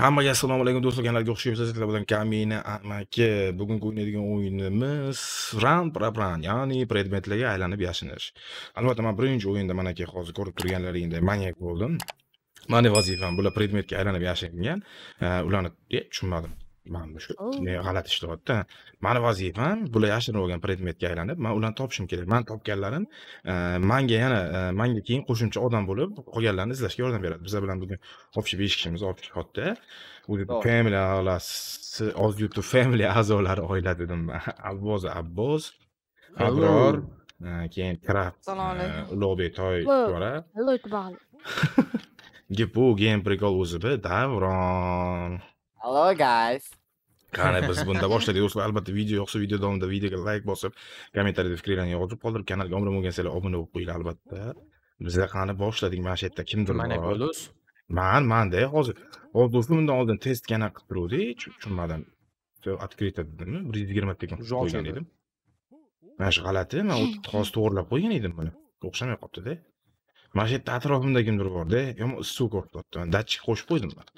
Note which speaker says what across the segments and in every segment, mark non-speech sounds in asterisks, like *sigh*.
Speaker 1: hammaga assalomu alaykum do'stlar kanalga kelibsiz sizlar bilan kamina amaki bugungi o'ynaydigan o'yinimiz ran propran ya'ni predmetlarga aylanib yashinish albatta man birinchi o'yinda manaki hozir ko'rib turganlaringdek manyak bo'ldim mani vazifam bular predmetga aylanib yashagan ularni e, tushunmadim man shu g'alati ishlayapti mani vazifam bular yashirinib olgan predmetga aylanib man ularni topishim kerak man topganlarim manga yana manga keyin qo'shimcha odam bo'lib qolganlarni izlashga yordam beradi bizlar bilan bugun общий besh kishimiz общий family familiya oilasi ozyutov family a'zolari oila dedim *laughs* abboz abboz abror keyin krab ulug'bek toyvara gap bu game прикол o'zi davron
Speaker 2: Hello guys. qani biz bunda boshladik
Speaker 1: do'stlar albatta video yoqsa video davomida videoga layk bosib kommentariyada fikrlaringni yozib qoldirib kanalga obuna bo'lgansizlar obuna bo'lib qo'yinglar albatta biza qani boshladik mana shu yerda kimdir bor manakbulus man manda hozir hop do'stlar bundan oldin test yana qilib turuvdik tushunmadim открыто dedimi bir yuz yigirmata qo'ygan edim mana shu g'alati man hozir *gasps* to'g'irlab qo'ygan edim buni o'xshamay qolibdida mana shu yerda atrofimda kimdir borda yomon issiq ko'rib turibdi datchik qo'shib qo'ydim man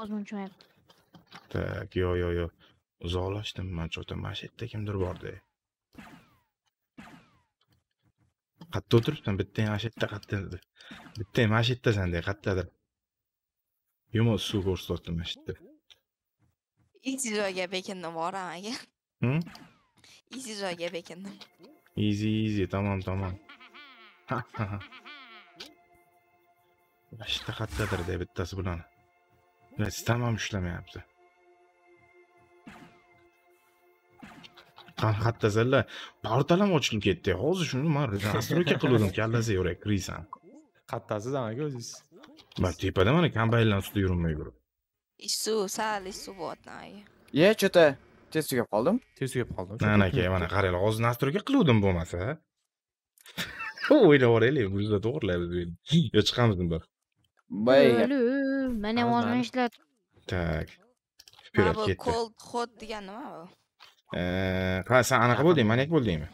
Speaker 1: Так, йо, Tak, yo, yo, yo. Uzoqlashdim man cho'ta yerda kimdir bordi. Qatta o'tiribsan, bitta mana shu yerda qatta. Bitta mana shu masjiddasan de, qattadir. Yomon suv ko'rsatdim masjidda.
Speaker 3: joyga bekindim boram aka. Hmm? joyga bekindim.
Speaker 1: Easy, easy, tamam, tamam. Ha, shu yerda Masjidda de bittasi bilan. Evet tamam ishlamayapti. Qanxat tazalla. Portalam ochilib ketdi. Hozir shuni men rastroyka qildim. Kallasi yurak kiraysan.
Speaker 4: Qattasiz amaga o'zingiz.
Speaker 1: Men tepada mana kombaynlar ustida yurinmay yurib.
Speaker 3: Isu, sal bu botnay.
Speaker 1: Ye, cho'ta. Tez tugab qoldim. Tez tugab qoldim. Mana aka, mana masa. hozir nastroyka qiluvdim bo'lmasa. O'ylab o'raylik, bizda to'g'rilaymiz. Yo chiqamizmi bir? Bay.
Speaker 3: mana yozmani ishlat
Speaker 1: так вперед ketdi cold
Speaker 3: hot degan nima *laughs*
Speaker 1: *laughs* bu ha san anaqa bo'lding manak bo'ldingmi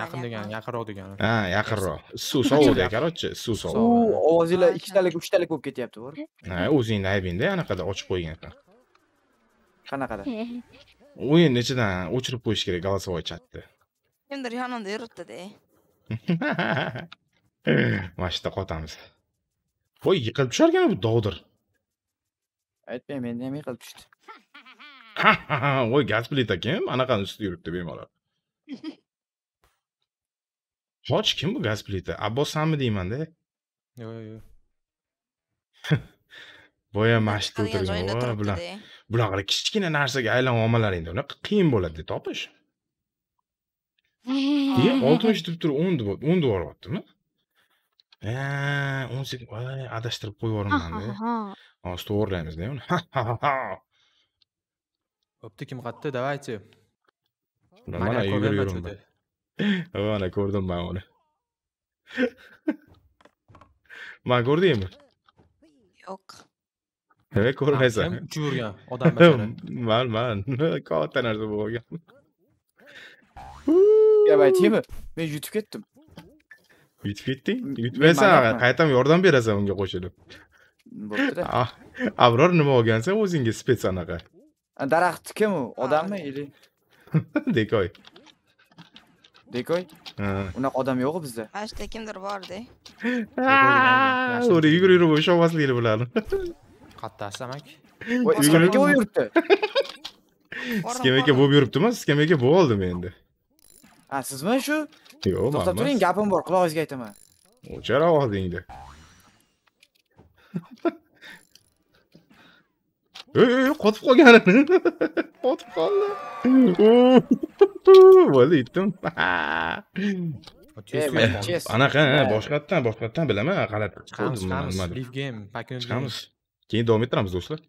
Speaker 2: yaqin degani yaqinroq degani
Speaker 4: ha
Speaker 1: yaqinroq suv sovuqda короче suv sovuq
Speaker 2: ovozinglar ikkitalik uchtalik bo'lib ketyapti bor
Speaker 1: ha o'zingni aybingda anaqada ochib qo'ygansan qanaqada o'yin nechidan o'chirib qo'yish kerak голосовой chatni
Speaker 3: kimdir yonimda yuribdida
Speaker 1: *laughs* mana shu yerda qotamiz voy yiqilib tusharkan bu dovdir
Speaker 2: aytmayman menda ham yiqilib tushdi
Speaker 1: voy gasplit akam anaqani ustida yuribdi bemalol xoch kim bu gasplit abbos sanmi deymanda
Speaker 4: yo'q yo'q
Speaker 1: *laughs* boya mashqda o'tirgan bular bunaqa kichkina narsaga aylanib olmalaringda unaqa qiyin bo'ladi topish e oltmish deb turib o'n deb o'n deb yuboryaptimi o'n sekiz adashtirib qo'yib yuboribmanda Hozir togrilaymiz uni.
Speaker 4: Bo'pti, kim qatti, davaychi.
Speaker 1: Mana yugurib yuribman. Mana ko'rdim men uni. Men ko'rdingmi? Yo'q. Nima ko'rmaysan? Kim urgan odam bashara? Men, men katta narsa bo'lgan.
Speaker 2: Gap aytaymi? Men yutib ketdim.
Speaker 1: Yutib ketding? Yutmaysan, qaytam yordam berasan unga qo'shilib. А аброр нима olgansiz o'zingiz spets anaqa
Speaker 2: daraxt kim u odammi или
Speaker 1: dekoy dekoy unaqa odam yo'q bizda
Speaker 3: mana shu kimdir borda uri
Speaker 1: yugurib yurib o'sha ovozliklar bilan
Speaker 2: qattasi amak
Speaker 3: yugurib bo'lib yuribdi
Speaker 1: skem aka bo'lib yuribdimi skem aka bo'lib oldim endi a sizmi shu yo'q to'xtab turing
Speaker 2: gapim bor qulog'ingizga
Speaker 1: aytaman o'char ovozingni qotib qolganini qotib qoldi bo'ldi yetdim anaqa boshqatdan boshqatdan bilaman g'alati chiqamiz chiqamiz liv game chiqamiz keyin davom ettiramiz do'stlar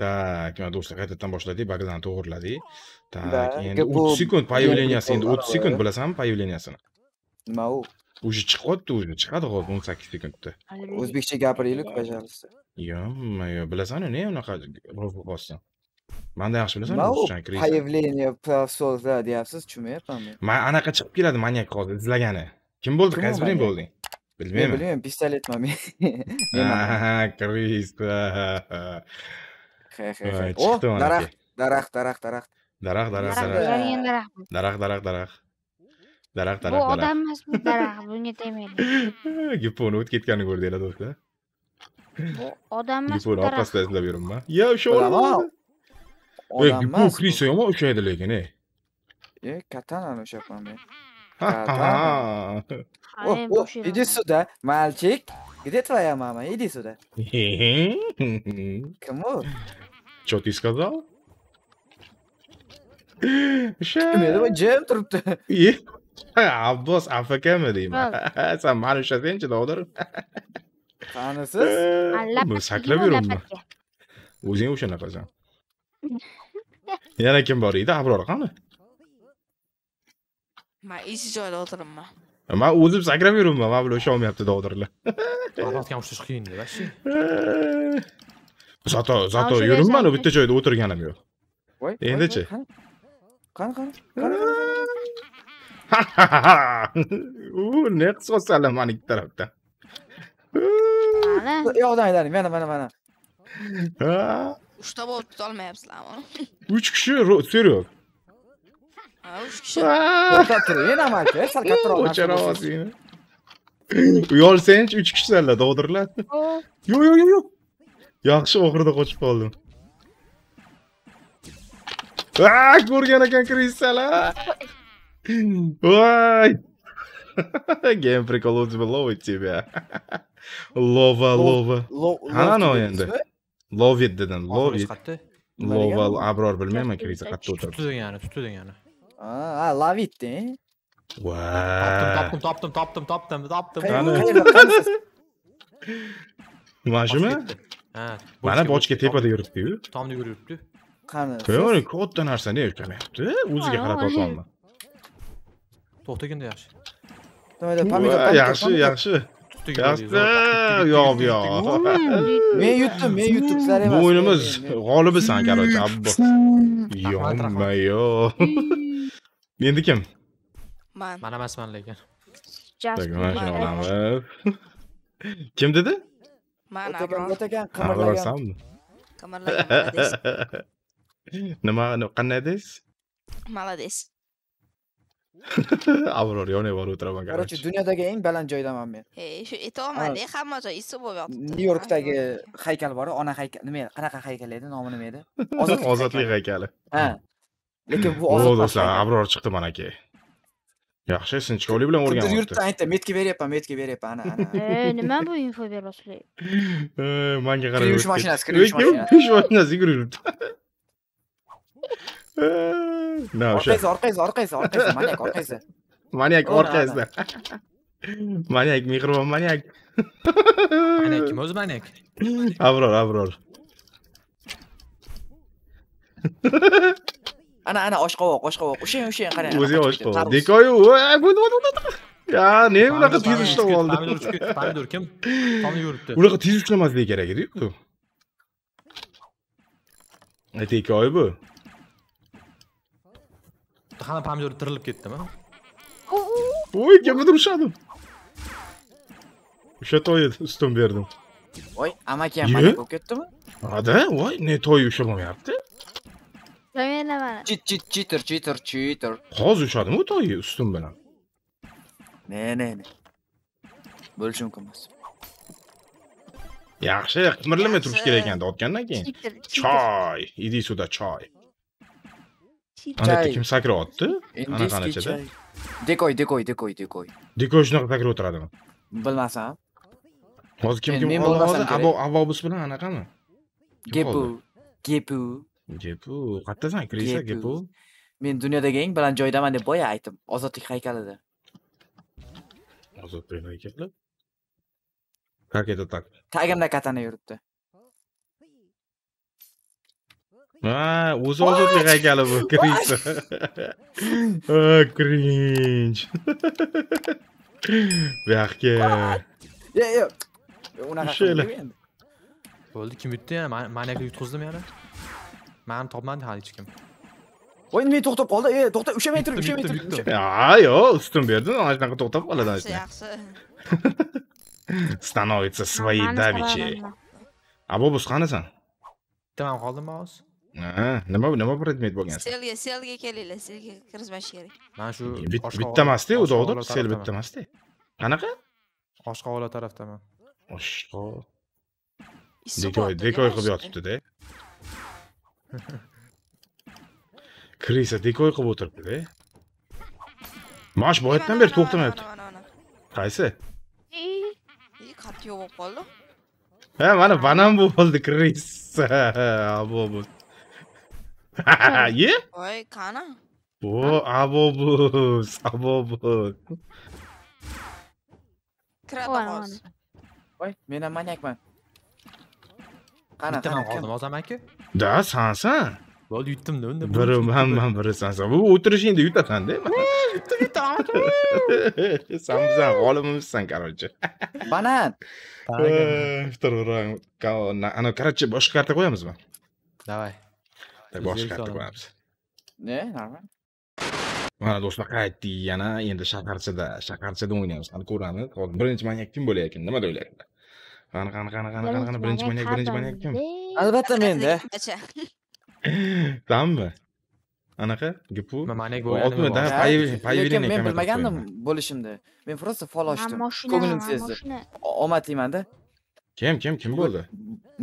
Speaker 1: так mana do'stlar qaytadan boshladik baglarni to'g'irladik так endi 30 sekund появленияsi endi 30 sekund bilasanmi появлениясini nima u уже chiqyapti уже chiqadi hozir o'n sakkiz sekundda
Speaker 2: o'zbekcha gapiringlik bajarilsa
Speaker 1: yo'q bilasanmi ne unaqa bo'lsin manda yaxshi bilasan
Speaker 2: появление совсozlar deyapsiz tushunyapmanmen
Speaker 1: man anaqa chiqib keladi manyak hozir izlagani kim bo'ldi qaysi biring bo'lding bilmayman bilmayman
Speaker 2: pistoletman men
Speaker 1: kris chiqdi
Speaker 2: daraxt daraxt daraxt daraxt
Speaker 1: daraxt daraxt daraxt daraxt daraxt daraxt Bu දරක් තරක් දර ගිප්පෝනුත් කිත්කන්න ගොඩ දෙලා දොක්ල
Speaker 3: odanmas dostlar.
Speaker 1: bir *laughs* ben. Ya şu olmaz. Bu Kriso ama şey de legene.
Speaker 2: E katana ne şey yapmam ben. Oh oh idi suda malcik. Где твоя мама? Иди сюда.
Speaker 1: Кому? Что ты сказал? Şey. Ne demek Cem abbos afa kamili san mani ushlasangchi dovdir
Speaker 3: tanisiz saklab yuribman
Speaker 1: o'zing o'shanaqasan yana kim bor edi abror qani
Speaker 3: man ish joyda o'tiribman
Speaker 1: man o'zim sakrab yuribman man bilan ushlolmayapti dovdirlar ham ushlash qiyinda вообще zato zato yuribmanu bitta joyda o'tirganim yo'q voy endichi qani qani qani u ne qisosalim mana ikki tarafdan yoqdan mana mana mana
Speaker 3: uchta bo'lib tutolmayapsizlarmi
Speaker 1: uch kishi seryo
Speaker 2: uch kishi enamak sal kattaroq ochar
Speaker 1: ovozingni uyolsangchi uch Yo yo yo yo'q yo'q yaxshi oxirida qochib qoldim ko'rgan ah, ekan krissalar Ой! Genfrik olunca lovit ya. Lova, lova. Anani endi. Lovit dedim, lovit. Lova, abror bilmayman kirisa qayerda o'tirib.
Speaker 4: Tutdi degani, tutdi degani.
Speaker 2: Ha, lavit de.
Speaker 1: Topdim,
Speaker 4: topdim, topdim, topdim, topdim. Mana shumi? Ha.
Speaker 1: Mana bochka tepada yuribdi-yu. Tomda yuribdi.
Speaker 4: Qani. Ko'ring,
Speaker 1: katta narsani erkamayapti. O'ziga qarab otolma
Speaker 4: de To'xtagin yaxshi.
Speaker 2: pamuk
Speaker 1: pomidor. yaşı yaşı. Katta yo'q yo'q.
Speaker 2: Men yutdim, men yutdim, sizlar emas. O'yinimiz
Speaker 1: g'olibisan, короче, abbo. Yo'qma yo'q. Endi kim?
Speaker 3: Men.
Speaker 4: Men emasman lekin.
Speaker 1: Kim dedi?
Speaker 3: Men. O'tagan qimirlaganmi?
Speaker 4: Qimirlagan.
Speaker 1: Nima, qanday
Speaker 3: deysiz? Malades.
Speaker 1: abroriyona bor o'tiraman короче
Speaker 2: dunyodagi eng baland joydaman men
Speaker 3: hey shu aytyapmanda hamma joy issiq bo'lyapti nyu yorkdagi
Speaker 2: haykal bor ona haykal nima qanaqa haykal edi nomi nima edi
Speaker 1: ozodlik haykali ha lekin bu ozod do'stlar abror chiqdi mana ke. yaxshi sinchkovlik bilan o'rganyapti yurtdan
Speaker 2: aytdi metga beryapman metga beryapman ana ana nima
Speaker 3: bu info berasizlar
Speaker 1: manga qarab yuvish mashinasi kir yuvish mashinasi yugurib yuribdi no orqangizda orqangizda orqangizda orqangizda manyak orqangizda manyak orqangizda manyak mehribon manyak manyak kim o'zi manyak abror abror
Speaker 2: ana ana oshqovoq oshqovoq o'sha o'sha qarang o'zi oshqovoq
Speaker 1: dekoyu ya ne unaqa tez ushlab oldi pomidor kim tomni yuribdi unaqa tez ushlamasligi kerak ediku dekoy bu
Speaker 4: bitta hamma pomidor tirilib ketdimi
Speaker 1: voy kimnidir urishadi o'sha to'yi ustun berdim
Speaker 2: voy amakiyam mana bo'lib ketdimi
Speaker 1: ada voy ne toy o'sha bo'lmayapti
Speaker 2: chit chit chiter chiter chiter
Speaker 1: hozir ushadimi u ustun bilan ne ne ne bo'lishi mumkin emas yaxshi qimirlamay turish kerak ekan otgandan keyin choy idi suda choy
Speaker 2: kichik ana bitta kim sakrayapti anaqa nechada dekoy dekoy dekoy dekoy
Speaker 1: dekoy shunaqa sakrab o'tiradimi bilmasam hozir kim kim hozir avobus bilan anaqami gepu gepu gepu qayerdasan krisa gepu
Speaker 2: men dunyodagi eng baland joydaman deb boya aytdim ozodlik haykalida
Speaker 1: ozodlik haykali как это так
Speaker 2: tagimda katana yuribdi
Speaker 1: А, o'zi ozodlik haykali bu Grinch. *laughs* Grinch. *laughs* Bu yoqqa. Yo, yo. Unaqa endi.
Speaker 4: Bo'ldi, kim yutdi ya? Ma'naviy yutqizdim yana. Mani topmadi hali hech kim.
Speaker 2: O'yin men to'xtab qoldi. E, to'xta, ushamay turib, ushamay turib.
Speaker 1: Ha, yo, ustun berdim, ana shunaqa to'xtab qoladi ashna.
Speaker 3: Yaxshi.
Speaker 1: Становится своей давичей. А бобус qanasan?
Speaker 4: Tamam qoldim hozir.
Speaker 1: А, nima nima predmet bo'lgan?
Speaker 3: Selga, selga kelinglar, selga kirishmashgari.
Speaker 4: Mana shu
Speaker 1: bitta emas-da, uzoqda sel bitta emas-da.
Speaker 4: Qanaqa? Oshqovola tarafdaman. Aşka.
Speaker 1: Dekoy, dekoy qilib e yotibdi-da. Krisa dekoy qilib o'tiribdi-da. Mash boyatdan beri to'xtamayapti. Qaysi?
Speaker 3: Ey, qattiq bo'lib qoldi.
Speaker 1: Ha, mana banan bo'lib qoldi Krisa. Bu *laughs* bo'ldi. *laughs* yeah?
Speaker 3: Oy, kana.
Speaker 1: Oo, abobus, *laughs* abobus.
Speaker 2: Kratos. Oy, meni manyak man.
Speaker 4: Qani, bitta man qoldim hozir amaki. Da,
Speaker 1: sansan. Bo'ldi, yutdim-da unda. Biri menman, biri sansan. Bu o'tirishingda yutasan-da. Yutdim, yutdim amaki. Sen bizdan g'olibimizsan, короче. Banan.
Speaker 4: Dur,
Speaker 1: dur, ana, короче, boshqa karta qo'yamizmi? Davay. boshqardi ba'zi Ne, normal mana do'stlar qaytdik yana endi shaharchada shaharchada o'ynaymiz hali ko'ramiz hozir birinchi manyak kim bo'lar ekan nima o'ylaringlar qani qani qani qani qani qani birinchi manyak birinchi manyak kim
Speaker 3: albatta menda
Speaker 1: tammi anaqa gipu Men manyak bo'lganimda lekin men bilmagandim
Speaker 2: bo'lishimda. men prosta fol ochdim ko'nglim sezdi omad kim kim kim bo'ldi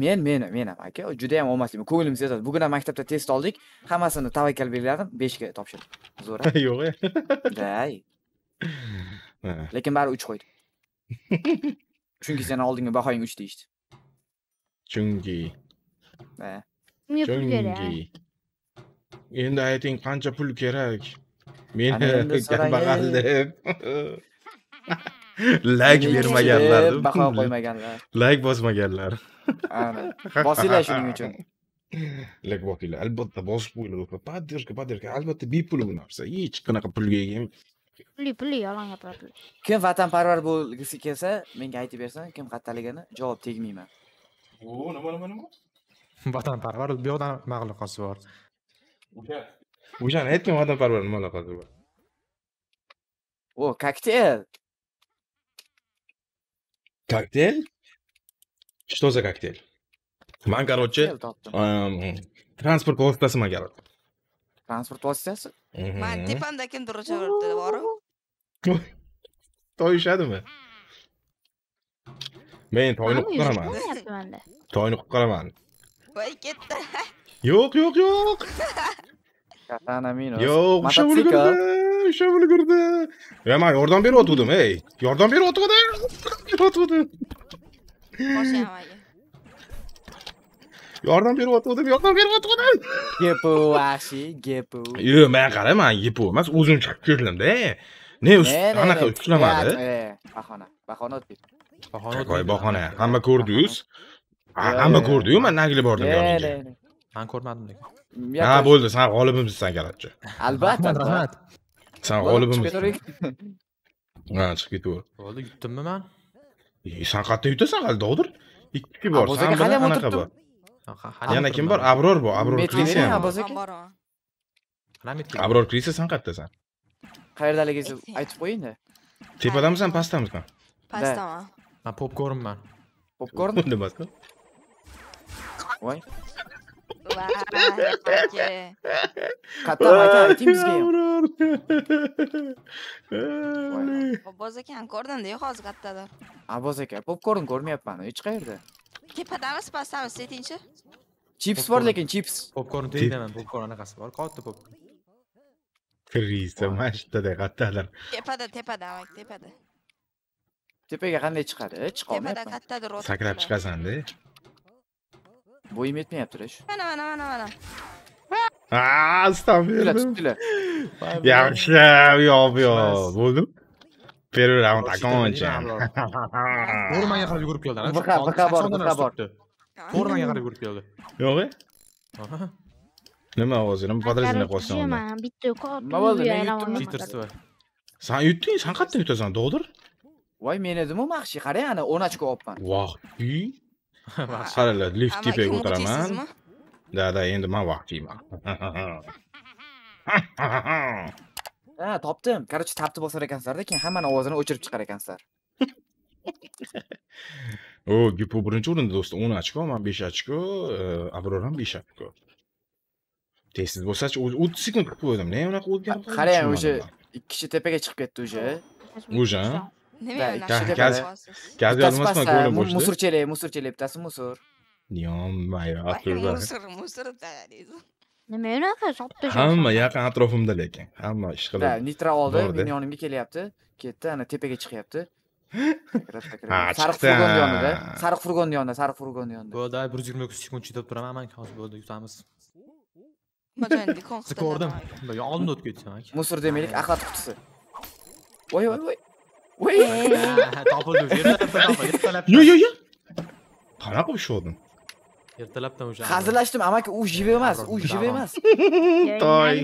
Speaker 2: men meni men ham aka juda ham omadliman ko'nglim sezadi bugun ham maktabda test oldik hammasini tavakkal belgiladim beshga topshirdim zo'r *laughs* yo'q *laughs* lekin baribir uch qo'ydi *laughs* chunki seni oldingi bahoying uch deyishdi
Speaker 1: chunki
Speaker 3: chunki
Speaker 1: endi ayting qancha pul kerak meni kambag'al
Speaker 2: deb
Speaker 1: layk bermaganlar baho qo'ymaganlar layk bosmaganlar *laughs* bosinglar shuning uchun layk *laughs* bosinglar albatta bosib qo'yinglar поддержка поддержка albatta bepul bu narsa hech qanaqa pulga ega emas
Speaker 3: pulli pulli yolg'on gapiradilar
Speaker 1: kim
Speaker 2: vatanparvar bo'lgisi kelsa menga aytib bersin kim qayerdaligini javob tegmayman o
Speaker 1: nima nima nima *laughs* vatanparvar bu yoqdan nima aloqasi bor o'sha o'shani aytgin vatanparvar nima aloqasi bor o kokteyl Коктейль? Что за коктейль? Ман, короче, транспорт transport vositasiman, короче. Transport vositasi? Man
Speaker 3: tepamda kimdir uchaveribdi, boru.
Speaker 1: Toyishadimi? Men toyni qilib qaraman. Toyni qilib qaraman. Voy ketdi. Yo'q, yo'q, yo'q. Katana minus. Yo'q, o'sha bo'lganda. o'sha buni ko'rdi e man yordam beryotgandim ey yordam beryotgandim yordam beryotgandim yordam beryotgandim gepu vahshiy gepu yo'q man qaraman gepu emas o'zim chiqib keldimda ne anaqa ushlamadi
Speaker 2: bahona bahona o'tdik
Speaker 1: bahona bahona hamma ko'rdingiz ah, hamma ko'rdiyu man nagli bordim yoningga man ko'rmadim
Speaker 2: lekin ha
Speaker 1: bo'ldi san g'olibimizsan kalatchi
Speaker 2: albatta rahmat
Speaker 1: san g'olibimiz ha chiqib ketaver bo'ldi yutdimmi man san qayerda yutasan hali dovdir ikki bor san bilan anaqa bor yana kim bor abror bor
Speaker 4: abror
Speaker 3: krisiya
Speaker 1: abror krisa san qayerdasan
Speaker 2: qayerdaligingizni aytib qo'yingda
Speaker 1: tepadamisan pastdamisan pastdaman man popkornman popkorn nima
Speaker 4: voy
Speaker 3: aka katta aka ikkimisga ham boz akani ko'rdimda hozir kattalar
Speaker 2: aboz aka popkorn ko'rmayapman hech qayerda
Speaker 3: tepadamiz pastdamiz setingchi
Speaker 1: chips bor lekin
Speaker 2: chips popkorn tegdaman popkorn anaqasi bor katta popkorn
Speaker 1: kristo mana de yerdada kattalar
Speaker 3: tepada tepada tepada
Speaker 2: tepaga qanday chiqadi chiqolmayapman tepada
Speaker 3: kattadir sakrab
Speaker 1: chiqasanda Будем иметь меня, трэш.
Speaker 3: Она, она, она, она.
Speaker 1: Aaa sanmıyorum. Yavşam yapıyor. Buldum. Peru round akonca.
Speaker 4: To'rmanga qarab yugurib keldi. Buqa, buqa bor, buqa bor. To'rmanga qarab yugurib keldi.
Speaker 1: Yo'q-e? ne ovozi? Nima podrazimni qo'ysam unda?
Speaker 3: Bitta yo'q. Nima bo'ldi? Men yutdim. Cheaterstvo.
Speaker 1: Sen yutding, sen qayerdan yutasan, dog'dir?
Speaker 2: Voy, men edim o
Speaker 1: maxshi, kare ana 10 ochko Vah Voh, Qaranglar, lift tepaga o'tiraman. Da, da, endi men vaqtiyman.
Speaker 2: Ha, topdim. Qarachi tapdi bosar ekansizlar-da, keyin hammani ovozini o'chirib chiqar
Speaker 1: ekansizlar. O, Gipo birinchi o'rinda do'stlar, 10 ochko, men 5 ochko, Abror ham 5 ochko. Tezsiz bo'lsa-chi, 30 sekund qilib qo'ydim. Ne unaqa qoldi? Qarang, o'sha
Speaker 2: ikki kishi tepaga chiqib ketdi o'sha.
Speaker 1: O'sha.
Speaker 3: نمیدونم گاز
Speaker 1: گاز Musur گول بوشته مصور
Speaker 2: چله مصور musur. بتاس مصور
Speaker 1: يوم ما musur اطلب مصور
Speaker 3: مصور بتاع nimayonaqa sotdi hamma
Speaker 1: yaqin atrofimda lekin hamma ish qilib nitra oldi meni
Speaker 2: yonimga kelyapti ketdi ana tepaga chiqyapti sariq furgon yonida sariq furgon yonida sariq furgon yonida bo'ldi
Speaker 4: bir yuz yigirma to'qqiz sekund chidab turaman man hozir bo'ldi yutamiz ko'rdim oldin o'tib ketdim
Speaker 2: musur demaylik axlat qutisi voy voy voy Uy. تعبان yo'q qanaqa ush oldin ertalabdan o'sha hazillashdim amaki u живой emas u живой emas
Speaker 3: toy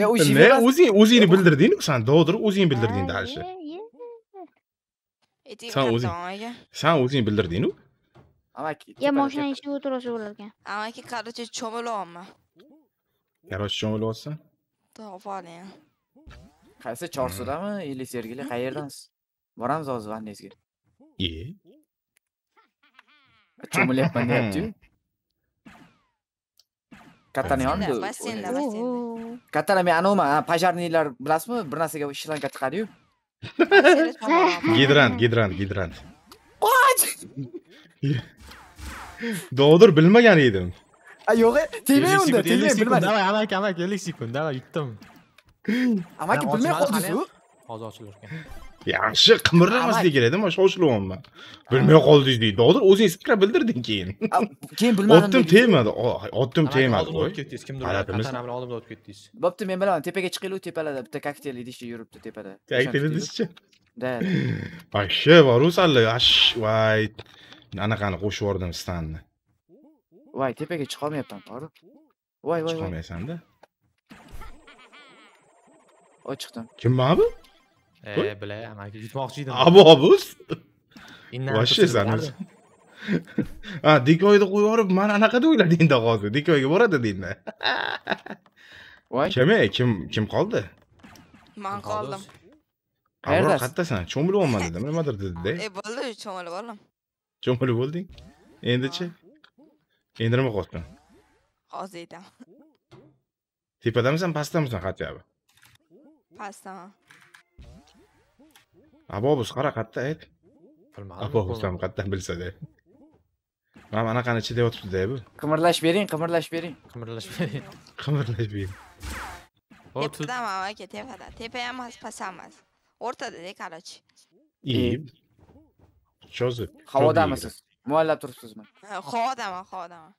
Speaker 3: e u Uzi emas bildirdin
Speaker 1: o'zingni bildirding-ku san dovdirib o'zing bildirding дальше san o'zing san o'zing bildirding-ku
Speaker 2: amaki
Speaker 3: ya mashina ichida o'tirib bo'larkan amaki короче cho'milyapman
Speaker 1: короче cho'milyapsan
Speaker 3: topolin
Speaker 2: qaysi chorsudami или sergeli qayerdansiz boramiz hozir vandesga e cho'milyapman ne kattani yondi basseynda kattani men anavman пожарныйlar bilasizmi bir narsaga shlanka chiqadiyu
Speaker 1: gidrant gidrant gidrant qoch dovdir bilmagan edim yo'q tegmay unda tegmay bilmadim давай amaki
Speaker 4: amaki ellik sekund давай amaki bilmay qoldingizu hozir ochilib
Speaker 1: yaxshi qimirlamaslik kerakda mana shu oshilyapman bilmay qoldingiz deydi hozir o'zingiz fikr bildirding keyin keyin bilmadim otdim tegmadi otdim tegmadi qo'y ketdingiz kimdir
Speaker 2: oldimda o'tib ketdingiz bo'pti men bilaman tepaga chiqilu tepalarda bitta kokteyl idishda yuribdi tepada kokteyl idishchi да
Speaker 1: вообще boruvsanlar ash vay anaqani qo'shib yordim stanni
Speaker 2: voy tepaga chiqa olmayapman, borib voy voy voy. Chiqa olmaysan-da. chiqdim
Speaker 1: kim abi
Speaker 4: e bilaman aka yutmoqchi edim abobus
Speaker 1: вообще ha dikoyni qo'yib yuborib mani anaqa deb o'yladingda hozir dikoyga boradi dedingda voy kim kim kim qoldi
Speaker 3: man qoldim abror
Speaker 1: qayerdasan olman dedim nimadir dedida e
Speaker 3: bo'ldi cho'milib oldim
Speaker 1: cho'milib bo'lding endichi endi nima qilyapsan hozir aytaman tepadamisan pastdamisan хотя бы pastdan abobus qara qayerda ayt abobus ham qayerdan bilsada mana anaqani ichida yotibdida bu
Speaker 2: qimirlash bering qimirlash bering qimirlash bering
Speaker 1: qimirlash bering tepadaman
Speaker 3: aka tepada tepa ham emas past ham emas o'rtadada короче
Speaker 1: и что за havodamisiz
Speaker 2: muallab turibsizmi
Speaker 3: havodaman havodaman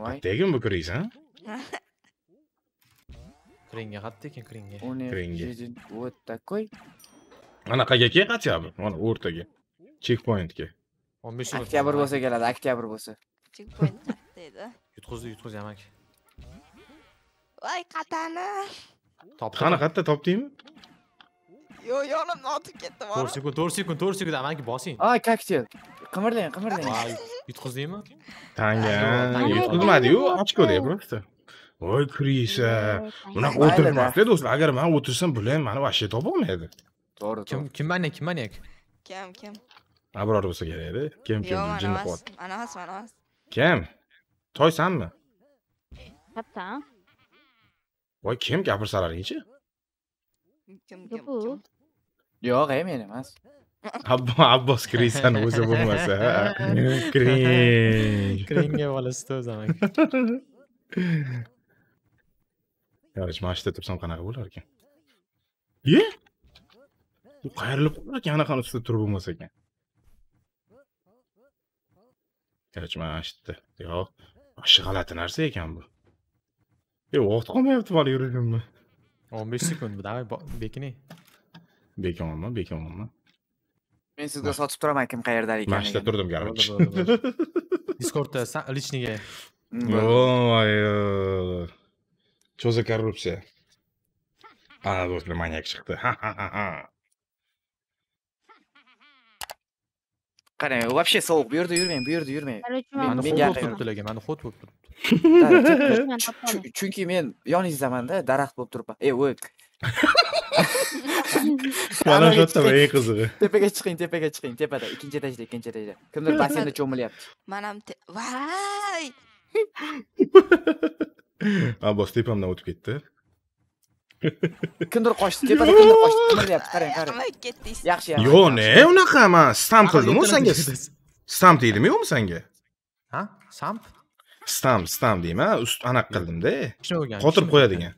Speaker 1: voy tegin *laughs* bu a
Speaker 4: Кринге, қаттекен кринге. Кринге.
Speaker 1: Вот такой. Ana qagaga qancha bu? Mana o'rtaga. Checkpointga.
Speaker 2: 15
Speaker 4: minut. Oktyabr bo'lsa
Speaker 1: keladi, oktyabr
Speaker 2: bo'lsa.
Speaker 3: Checkpoint
Speaker 4: deydi. Yutqizdi, yutqizdi yamak.
Speaker 3: Voy qatani.
Speaker 1: Topdi. Qani qatta topdingmi?
Speaker 3: Yo, yonimdan otib ketdi, mana.
Speaker 4: 4 sekund, 4 sekund, 4 sekund amaki bosing.
Speaker 2: Ay, koktel. Qimirlang, qimirlang. Voy, yutqizdingmi?
Speaker 1: Tanga, yutqizmadi-yu, ochko deb, prosta. voy krisa unaqa o'tirmasda do'stlar agar man o'tirsam bular ham mani вообще topolmaydi to'g'ri kim
Speaker 4: kim manyak kim manyak
Speaker 3: kim kim
Speaker 1: abror bo'lsa kerakda kim
Speaker 3: kim yo'q qilyapti emas man emas emas
Speaker 1: kim toysanmi katta voy kim gapirsalaringchi
Speaker 3: kim kim
Speaker 2: yo'q e men emas
Speaker 1: abbos krisan o'zi bo'lmasa kring *laughs* kringga
Speaker 2: bolasi o'zi *laughs*
Speaker 1: yarishmashda tursam qanaqa bo'lar ekan ye u qayrilib qolar ekan anaqani ustida turib bo'lmas ekan yarishmashda yo'q shu g'alati narsa ekan bu e vaqt
Speaker 4: qolmayapti hali yurishimni o'n besh sekund давай bekining
Speaker 1: bekonman bekonman
Speaker 2: men sizga sotib turaman kim qayerda ekan mana shuda turdim
Speaker 1: короче
Speaker 4: discordda личныйga
Speaker 1: voy Что за коррупция? Ana do'stlar manyak chiqdi. Ha ha ha ha.
Speaker 2: вообще sovuq bu yerda yurmang bu yerda yurmang mani xot bo'lib turibdi lekin mani xot bo'lib turibdi chunki men yoningizdaman-da, daraxt bo'lib turibman ey o'y
Speaker 1: mana shu yerda eng qizig'i
Speaker 2: tepaga chiqing tepaga chiqing tepada ikkinchi etajda ikkinchi etajda kimdir
Speaker 3: basseynda Манам man ham vay
Speaker 1: abbos tepamdan o'tib ketdi kimdir qochdi tepada kimdir qochdi kim
Speaker 2: deyapti qarang qarang ketdi yaxshi
Speaker 4: yaxshi yo'q ne
Speaker 1: unaqa man stamp qildimu senga stamp deydimi yo'qmi senga
Speaker 2: ha stamp
Speaker 1: stamp stamp deyman ust anaqa qildimda qotirib qo'yadigan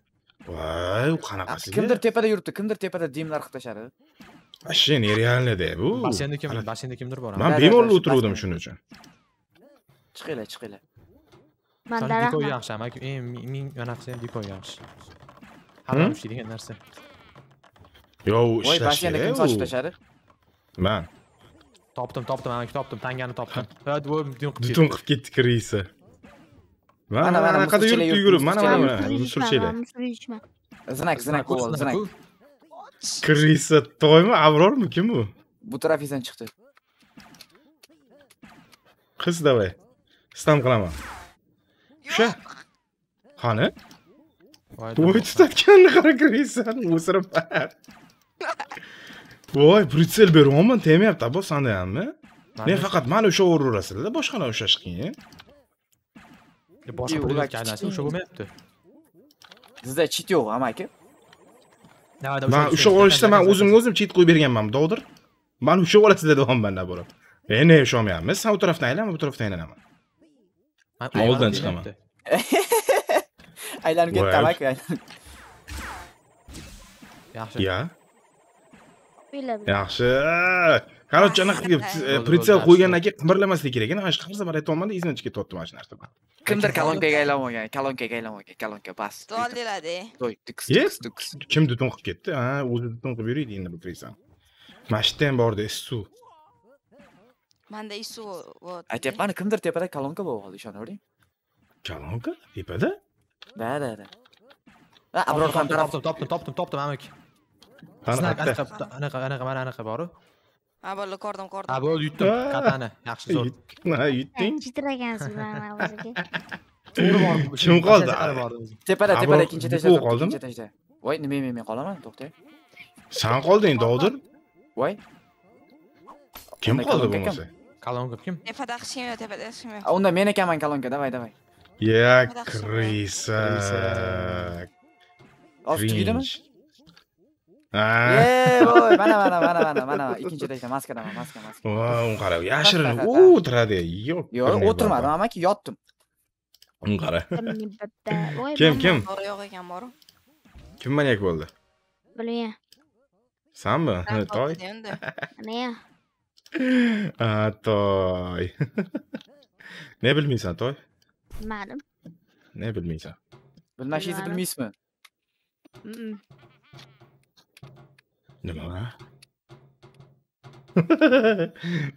Speaker 1: voy u qanaqasi kimdir
Speaker 2: tepada yuribdi kimdir tepada dimlar qilib tashladi
Speaker 1: вообще нереальныйda bu basseynda
Speaker 4: kim basseynda kimdir bor man bemalol
Speaker 1: o'tiruvdim shuning uchun
Speaker 2: chiqinglar chiqinglar mandan rahmat deko
Speaker 4: yaxshi amaki ming anaqasi ham deko yaxshi halol من narsa
Speaker 1: yo'q u ishlash kerak kim sochib tashladi man
Speaker 4: topdim topdim amaki topdim tangani topdim butun qilib
Speaker 1: ketdi kiriisi mana mana من yuribdi yugurib mana mana musurchilar
Speaker 3: znak znak znak
Speaker 1: kiriisi toymi abrormi kim بو
Speaker 2: bu زن chiqdi
Speaker 1: qiz давай stam qilaman Ше? Қане? Ой, тұтатқан қаракірейсен, өсіріп бәр. Voy, britzel beryapman, temayapti bu sanda hammi. Men faqat mana o'sha uraverasizda, boshqani o'sha chiqing. Boshqa pul aka, narsa o'sha bo'lmayapti.
Speaker 2: Sizda chit yo'q, amaki. Men o'sha olishda men
Speaker 1: o'zimga o'zim chit qo'yib berganman, dovdir. Ben o'sha olasizda davomman, nabora. Endi o'sha olmayapmiz, sen u tarafdan aylan, bu tarafdan aylanaman. oldidan çıkama.
Speaker 2: aylanib ketdi amaki yaxshi
Speaker 4: ya
Speaker 1: yaxshi короче anaqa qilib pritsel qo'ygandan keyin qimirlamaslik kerak ana shu qimirsa man aytolmanda izdan chiqib ketdi mana shu narsa. kimdir kolonkaga
Speaker 2: aylanmagan kolonkaga aylanmagan
Speaker 1: kalonka bas kim dutun qilib ketdi ha o'zi dutun qilib yuraydi endi bu kirsan. Mashinada ham bordi, suv
Speaker 3: Ma adesso... Japan când
Speaker 2: ar tepede kalonka boğalı şu an öyle.
Speaker 1: Kalonka? Tepede?
Speaker 2: Da da da.
Speaker 3: Ha, bro, tam taraf. Toptum,
Speaker 2: toptum, toptum, toptum, top top
Speaker 4: top anaqa, anaqa, mana ana ana
Speaker 3: ana bo'ldi, ko'rdim, ko'rdim. Ha, bo'ldi, yutdim. Katani,
Speaker 4: yaxshi zo'r.
Speaker 1: Ha, yutding.
Speaker 3: Titragansiz mana o'ziga. To'g'ri borib. Kim qoldi?
Speaker 1: Tepada, tepada ikkinchi etajda.
Speaker 2: Ikkinchi mi mi nima men men qolaman, to'xtang.
Speaker 1: Sen qolding, Dovdir. Voy. Kim qoldi bo'lmasa?
Speaker 2: Колонка кем?
Speaker 3: Не подохшим, не подохшим. А он
Speaker 2: на меня кем колонка, давай, давай.
Speaker 1: Я крыса. Кринж. mana mana mana mana mana ikkinchi dakika
Speaker 2: maskada maska
Speaker 1: maska un qarab yashirin o'tiradi yo'q yo'q o'tirmadim amaki yotdim un qara
Speaker 3: kim kim yo'q ekan boru
Speaker 1: kim manyak bo'ldi bilmayman sanmi toy nima *laughs* *laughs* *laughs* toy *laughs* ne bilmaysan toy bilmadim ne bilmaysan
Speaker 2: bilmashingizni bilmaysizmi
Speaker 1: nima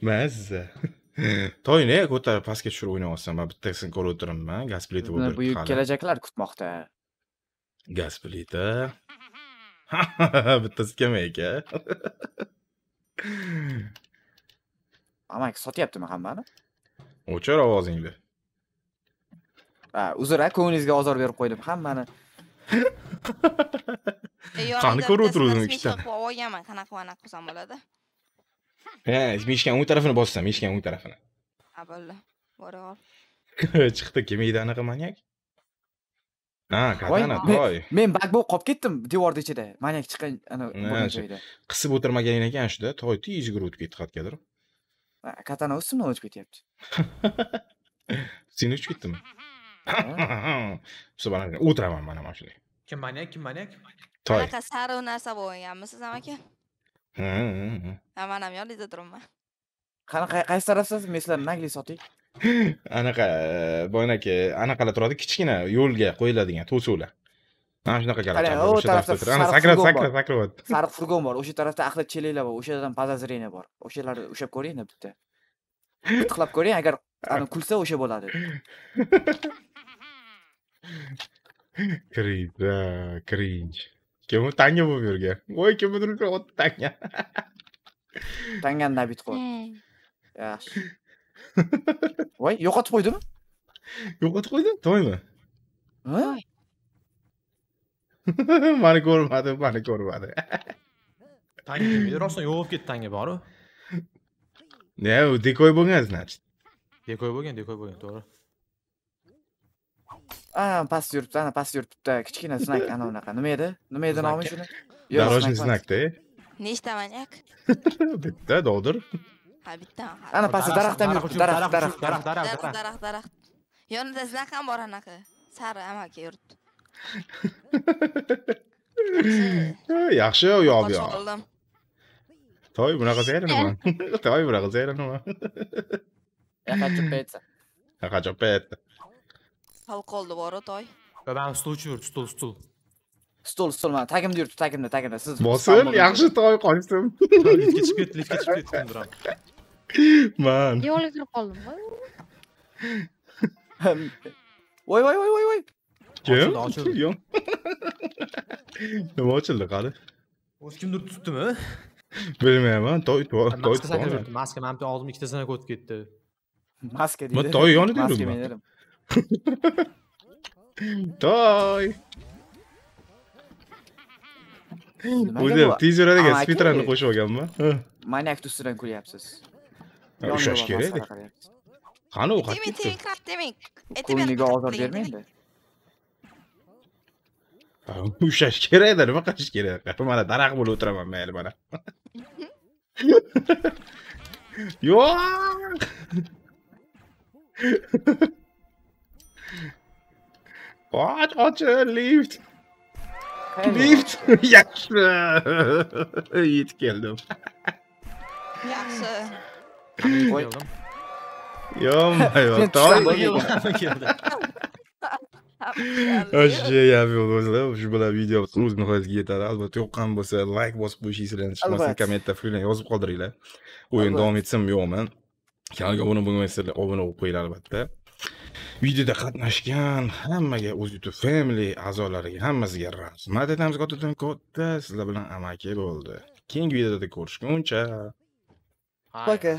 Speaker 1: mazza toy ne ko'tarib pastga tushirib o'ynayapsan man bittasini ko'rib o'tiribman gaz plita bo'lib buyuk kelajaklar kutmoqda gaz plita bittasi kam ekan
Speaker 2: amaki sotyaptimi hammani
Speaker 1: o'chir ovozingni uzr a ko'nglingizga ozor berib qo'ydim hammani qani ko'rib o'tiruvdim ikkita qilib
Speaker 3: olganman qanaqa qilib qilsam bo'ladi
Speaker 1: ha mishkani o'ng tarafini bossam mishkani o'ng tarafini
Speaker 3: ha bo'ldi bora
Speaker 1: chiqdi kim edi anaqa manyak ha katana toy
Speaker 2: men bak bo'lib qolib ketdim devorni ichida manyak chiqqan ana
Speaker 1: qisib o'tirmagan ekan shuda toy tez yugurib o'tib ketdi qayergadir
Speaker 2: katana ustimdan o'chib ketyapti
Speaker 1: seni o'chib ketdimi o'tiraman mana mana shunday
Speaker 4: kim manyak kim manyak
Speaker 1: toy
Speaker 3: anaqa sariq narsa bo'lganmisiz amaki man ham yoningizda turibman
Speaker 2: qanaqa qaysi tarafsiz men sizlarni nagli sotay
Speaker 1: *laughs* anaqa e, boyagi anaqalar turadi kichkina yo'lga qo'yiladigan to'suvlar ana shunaqa gala o'sha tarafda ana sakrab sakrab sakrayapti
Speaker 2: furgon bor o'sha tarafda ahli cheliklar bor o'sha yerdan подозрение bor o'shalarni ushlab ko'ringda bitta tiqlab ko'ring agar kulsa o'sha bo'ladi
Speaker 1: Кринж, кринж. Kim tanga bo'lib yurgan?
Speaker 2: Voy, kim budir o'tdi tanga. Tangani nabit qo'y. Yaxshi.
Speaker 1: Voy, yo'qotib qo'ydimi? Yo'qotib qo'ydim, to'ymi? Ha? mani *laughs* ko'rmadi mani ko'rmadi
Speaker 4: *laughs* tanga kim edi rostdan yo'q ketdi tanga boru
Speaker 1: ne u dekoy bo'lgan значит
Speaker 4: dekoy bugün dekoy bo'lgan to'g'ri
Speaker 2: a past yuribdi ana past yuribdi kichkina znak ana unaqa nima edi nima edi nomi shuni дорожный знакda
Speaker 3: nechta manyak
Speaker 1: *laughs* bitta doldir
Speaker 3: ha bitta ana
Speaker 1: pastda daraxt ham yuribdi daraxt daraxt daraxt daraxt
Speaker 3: daraxt daraxt yonida znak ham bor anaqa sari amaki yuribdi
Speaker 1: yaxshi buna yoq bu yoq toy bunaqasi aylanma toy bunaqasi aylanma qachopetsa qachopetsa
Speaker 3: hal var o toy
Speaker 1: dadam
Speaker 2: stul yur stul stul stul stul mana tagimda yuribdi tagimda da siz bosil yaxshi
Speaker 1: toy qochdim liftga chiqib ketdi lif chiqib ketdi qundiram *laughs* man
Speaker 3: yo'lga kirib qoldim
Speaker 1: voy voy voy voy kim? Açıldı, Kim? Nima ochildi qani?
Speaker 4: O'zi kimdir tutdimi?
Speaker 1: Bilmayman. Toy toy toy.
Speaker 4: Maska meni og'zimga ikkitasini o'tib ketdi.
Speaker 1: Maska deydi. Men toy yonida yuribman. *laughs* Toy. O'zi tez yuradi ekan, speedrunni qo'shib olganman.
Speaker 2: Manyak ustidan kulyapsiz.
Speaker 1: Ushlash kerak. Qani o'qat. Demek demek. Ko'ngliga ozor bermang-da. ushlash kerakda nima qilish kerak mana daraxt bo'lib o'tiraman mayli mana
Speaker 2: *laughs*
Speaker 1: yo'q och oching lift lift *laughs* yaxshi yetib keldim yaxshi yo'q yo'q keldim
Speaker 3: o'sha
Speaker 1: shular videosi o'zini yetadi albatta yoqqan bo'lsa layk bosib qo'yish esinglarni kommentda fikrlarni yozib qoldiringlar o'yin davom etsinmi yo'qmi kanalga obuna bo'lmaysizlar obuna bo'lib qo'yinglar albatta videoda qatnashgan hammaga o'z youtube family a'zolariga hammasiga rahmat aytamiz kattadan katta sizlar bilan amaki bo'ldi keyingi videoda ko'rishguncha
Speaker 3: пока